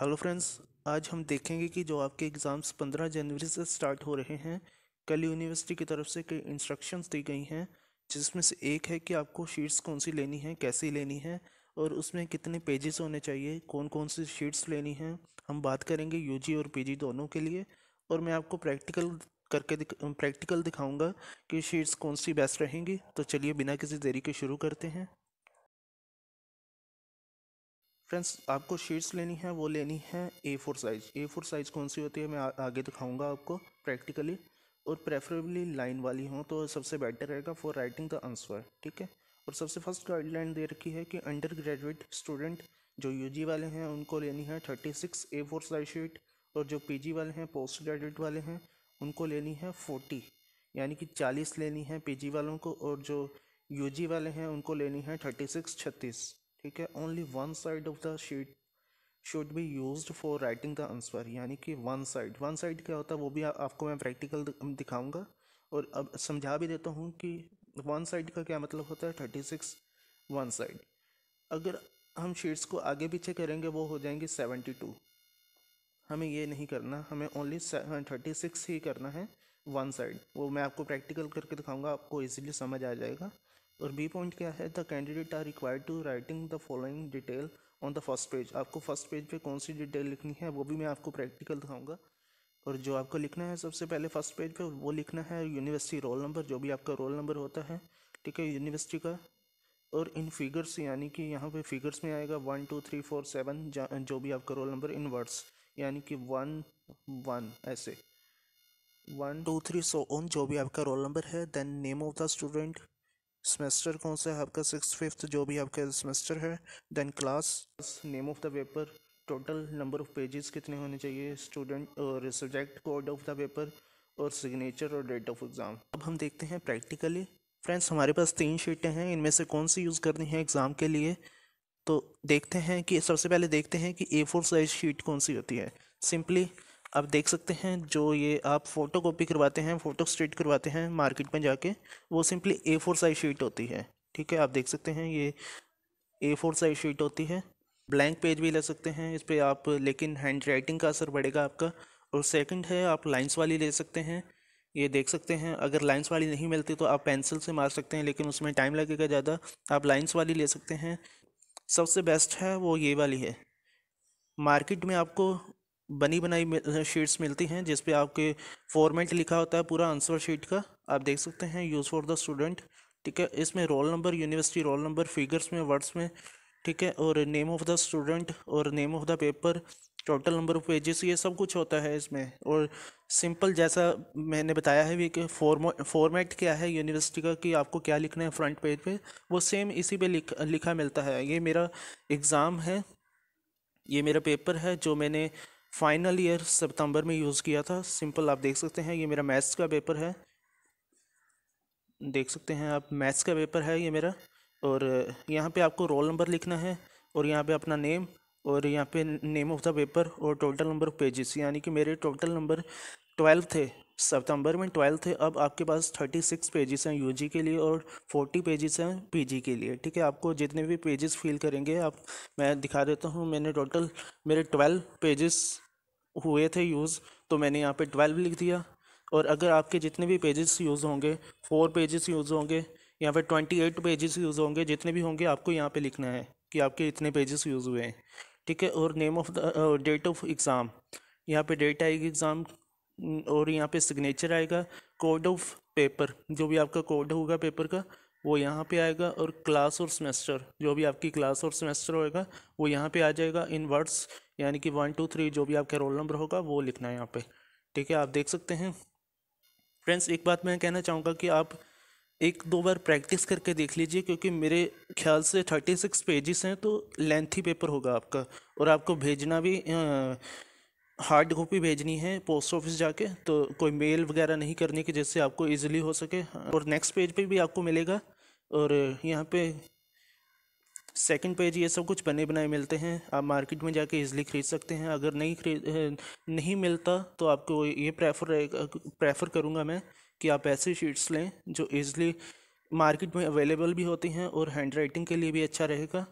hello friends आज हम देखेंगे कि जो आपके एग्ज़ाम्स 15 जनवरी से स्टार्ट हो रहे हैं कल यूनिवर्सिटी की तरफ से कई इंस्ट्रक्शंस दी गई हैं जिसमें से एक है कि आपको शीट्स कौन सी लेनी है कैसी लेनी है और उसमें कितने पेजेस होने चाहिए कौन कौन सी शीट्स लेनी हैं हम बात करेंगे यू और पी दोनों के लिए और मैं आपको प्रैक्टिकल करके दिख, प्रैक्टिकल दिखाऊंगा कि शीट्स कौन सी बेस्ट रहेंगी तो चलिए बिना किसी देरी के शुरू करते हैं फ्रेंड्स आपको शीट्स लेनी है वो लेनी है A four size A four size कौन सी होती है मैं आ, आगे दिखाऊंगा आपको प्रैक्टिकली और प्रेफरेबली लाइन वाली हो तो सबसे बेटर रहेगा फॉर राइटिंग द आंसर ठीक है और सबसे फर्स्ट गाइडलाइन दे रखी है कि अंडर ग्रेजुएट स्टूडेंट जो यू वाले हैं उनको लेनी है thirty six A four size sheet और जो पी वाले हैं पोस्ट ग्रेजुएट वाले हैं उनको लेनी है फोर्टी यानी कि चालीस लेनी है पी वालों को और जो यू वाले हैं उनको लेनी है थर्टी सिक्स छत्तीस ठीक है only one side of the sheet should be use for writing the answer यानी कि वन साइड वन साइड क्या होता है वो भी आ, आपको मैं प्रैक्टिकल दिखाऊंगा और अब समझा भी देता हूँ कि वन साइड का क्या मतलब होता है थर्टी सिक्स वन साइड अगर हम शीट्स को आगे पीछे करेंगे वो हो जाएंगे सेवेंटी टू हमें ये नहीं करना हमें ओनली थर्टी सिक्स ही करना है वन साइड वो मैं आपको प्रैक्टिकल करके दिखाऊंगा आपको इजीली समझ आ जाएगा और बी पॉइंट क्या है the candidate are required to writing the following detail on the first page आपको फर्स्ट पेज पे कौन सी डिटेल लिखनी है वो भी मैं आपको प्रैक्टिकल दिखाऊंगा और जो आपको लिखना है सबसे पहले फर्स्ट पेज पे वो लिखना है यूनिवर्सिटी रोल नंबर जो भी आपका रोल नंबर होता है ठीक है यूनिवर्सिटी का और इन फिगर्स यानी कि यहाँ पे फिगर्स में आएगा one two three four seven जो भी आपका रोल नंबर इन वर्ड्स यानी कि वन वन ऐसे one two three so on जो भी आपका रोल नंबर है then name of the student semester कौन सा है आपका सिक्स फिफ्थ जो भी आपका सेमेस्टर है then class name of the paper total number of pages कितने होने चाहिए स्टूडेंट और subject code of the paper और सिग्नेचर और डेट ऑफ एग्ज़ाम अब हम देखते हैं प्रैक्टिकली फ्रेंड्स हमारे पास तीन शीटें हैं इनमें से कौन सी यूज़ करनी है एग्ज़ाम के लिए तो देखते हैं कि सबसे पहले देखते हैं कि ए फोर साइज शीट कौन सी होती है सिंपली आप देख सकते हैं जो ये आप फ़ोटो कॉपी करवाते हैं फ़ोटो स्ट्रेट करवाते हैं मार्केट में जाके वो simply A four size sheet होती है ठीक है आप देख सकते हैं ये ए फोर साइज शीट होती है ब्लैंक पेज भी ले सकते हैं इस पर आप लेकिन हैंड राइटिंग का असर बढ़ेगा आपका और सेकंड है आप लाइंस वाली ले सकते हैं ये देख सकते हैं अगर लाइंस वाली नहीं मिलती तो आप पेंसिल से मार सकते हैं लेकिन उसमें टाइम लगेगा ज़्यादा आप लाइंस वाली ले सकते हैं सबसे बेस्ट है वो ये वाली है मार्केट में आपको बनी बनाई शीट्स मिलती हैं जिस पे आपके फॉर्मेट लिखा होता है पूरा आंसर शीट का आप देख सकते हैं यूज़ फॉर द स्टूडेंट ठीक है इसमें roll number university roll number figures में वर्ड्स में ठीक है और नेम ऑफ़ द स्टूडेंट और name of the paper total number of pages ये सब कुछ होता है इसमें और सिंपल जैसा मैंने बताया है भी कि फॉर्मो फॉर्मेट क्या है यूनिवर्सिटी का कि आपको क्या लिखना है फ्रंट पेज पे वो सेम इसी पे लिख लिखा मिलता है ये मेरा एग्ज़ाम है ये मेरा पेपर है जो मैंने फाइनल ईयर सितंबर में यूज़ किया था सिंपल आप देख सकते हैं ये मेरा मैथ्स का पेपर है देख सकते हैं आप मैथ्स का पेपर है ये मेरा और यहाँ पे आपको रोल नंबर लिखना है और यहाँ पे अपना नेम और यहाँ पे नेम ऑफ़ द पेपर और टोटल नंबर ऑफ पेजेस यानी कि मेरे टोटल नंबर ट्वेल्व थे सितंबर में ट्वेल्थ है अब आपके पास थर्टी सिक्स पेजेस हैं यूजी के लिए और फोर्टी पेजेस हैं पीजी के लिए ठीक है आपको जितने भी पेजेस फील करेंगे आप मैं दिखा देता हूँ मैंने टोटल मेरे ट्वेल्व पेजेस हुए थे यूज़ तो मैंने यहाँ पे ट्वेल्व लिख दिया और अगर आपके जितने भी पेजेस यूज़ होंगे फोर पेजेस यूज़ होंगे यहाँ पे ट्वेंटी एट पेजेस यूज़ होंगे जितने भी होंगे आपको यहाँ पे लिखना है कि आपके इतने पेजेस यूज़ हुए हैं ठीक है और name of the date of exam यहाँ पे डेट आएगी एग्ज़ाम और यहाँ पे सिग्नेचर आएगा कोड ऑफ पेपर जो भी आपका कोड होगा पेपर का वो यहाँ पे आएगा और क्लास और सेमेस्टर जो भी आपकी क्लास और सेमेस्टर होएगा वो यहाँ पे आ जाएगा इन वर्ड्स यानी कि वन टू थ्री जो भी आपका रोल नंबर होगा वो लिखना है यहाँ पे ठीक है आप देख सकते हैं फ्रेंड्स एक बात मैं कहना चाहूँगा कि आप एक दो बार प्रैक्टिस करके देख लीजिए क्योंकि मेरे ख्याल से थर्टी सिक्स पेजेस हैं तो लेंथी पेपर होगा आपका और आपको भेजना भी आ, हार्ड कॉपी भेजनी है पोस्ट ऑफिस जाके तो कोई मेल वगैरह नहीं करने की जिससे आपको इजीली हो सके और नेक्स्ट पेज पे भी आपको मिलेगा और यहाँ पे सेकंड पेज ये सब कुछ बने बनाए मिलते हैं आप मार्केट में जाके इजीली ख़रीद सकते हैं अगर नहीं खरीद नहीं मिलता तो आपको ये प्रेफर रहेगा प्रेफर करूँगा मैं कि आप ऐसी शीट्स लें जो ईज़िली मार्केट में अवेलेबल भी होती हैं और हैंड राइटिंग के लिए भी अच्छा रहेगा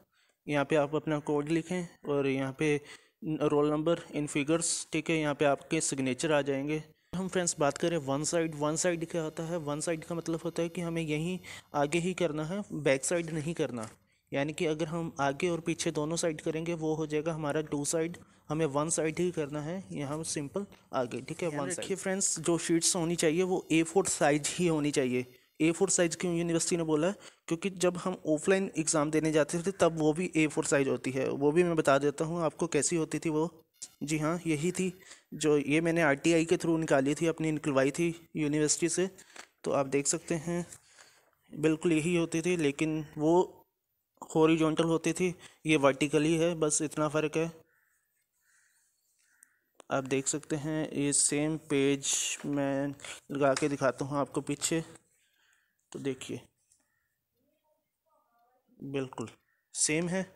यहाँ पर आप अपना कोड लिखें और यहाँ पर रोल नंबर इन फिगर्स ठीक है यहाँ पे आपके सिग्नेचर आ जाएंगे हम फ्रेंड्स बात करें वन साइड वन साइड क्या होता है वन साइड का मतलब होता है कि हमें यहीं आगे ही करना है बैक साइड नहीं करना यानी कि अगर हम आगे और पीछे दोनों साइड करेंगे वो हो जाएगा हमारा टू साइड हमें वन साइड ही करना है यहाँ सिंपल आगे ठीक है वन देखिए फ्रेंड्स जो शीट्स होनी चाहिए वो ए फोर साइज ही होनी चाहिए ए फोर साइज क्यों यूनिवर्सिटी ने बोला है क्योंकि जब हम ऑफलाइन एग्ज़ाम देने जाते थे तब वो भी ए फोर साइज होती है वो भी मैं बता देता हूँ आपको कैसी होती थी वो जी हाँ यही थी जो ये मैंने आर के थ्रू निकाली थी अपनी निकलवाई थी यूनिवर्सिटी से तो आप देख सकते हैं बिल्कुल यही होती थी लेकिन वो हॉरिजॉन्टल होती थी ये वर्टिकली है बस इतना फ़र्क है आप देख सकते हैं ये सेम पेज मैं लगा के दिखाता हूँ आपको पीछे तो देखिए बिल्कुल सेम है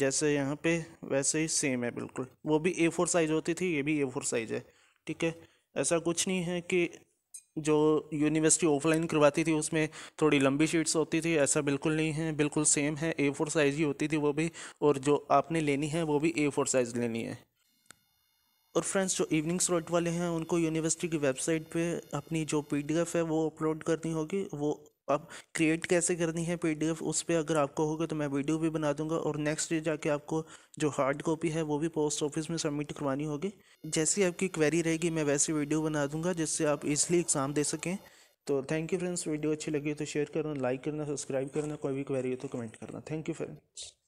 जैसे यहाँ पे वैसे ही सेम है बिल्कुल वो भी ए फोर साइज़ होती थी ये भी ए फोर साइज़ है ठीक है ऐसा कुछ नहीं है कि जो यूनिवर्सिटी ऑफलाइन करवाती थी उसमें थोड़ी लंबी शीट्स होती थी ऐसा बिल्कुल नहीं है बिल्कुल सेम है ए फोर साइज़ ही होती थी वो भी और जो आपने लेनी है वो भी ए फोर साइज़ लेनी है और फ्रेंड्स जो इवनिंग स्लॉट वाले हैं उनको यूनिवर्सिटी की वेबसाइट पे अपनी जो पीडीएफ है वो अपलोड करनी होगी वो अब क्रिएट कैसे करनी है पीडीएफ उस पर अगर आपको होगा तो मैं वीडियो भी बना दूंगा और नेक्स्ट डे जाके आपको जो हार्ड कॉपी है वो भी पोस्ट ऑफिस में सबमिट करवानी होगी जैसी आपकी क्वेरी रहेगी मैं वैसी वीडियो बना दूंगा जिससे आप इजली एग्ज़ाम दे सकें तो थैंक यू फ्रेंड्स वीडियो अच्छी लगी तो शेयर करना लाइक करना सब्सक्राइब करना कोई भी क्वेरी हो तो कमेंट करना थैंक यू फ्रेंड्स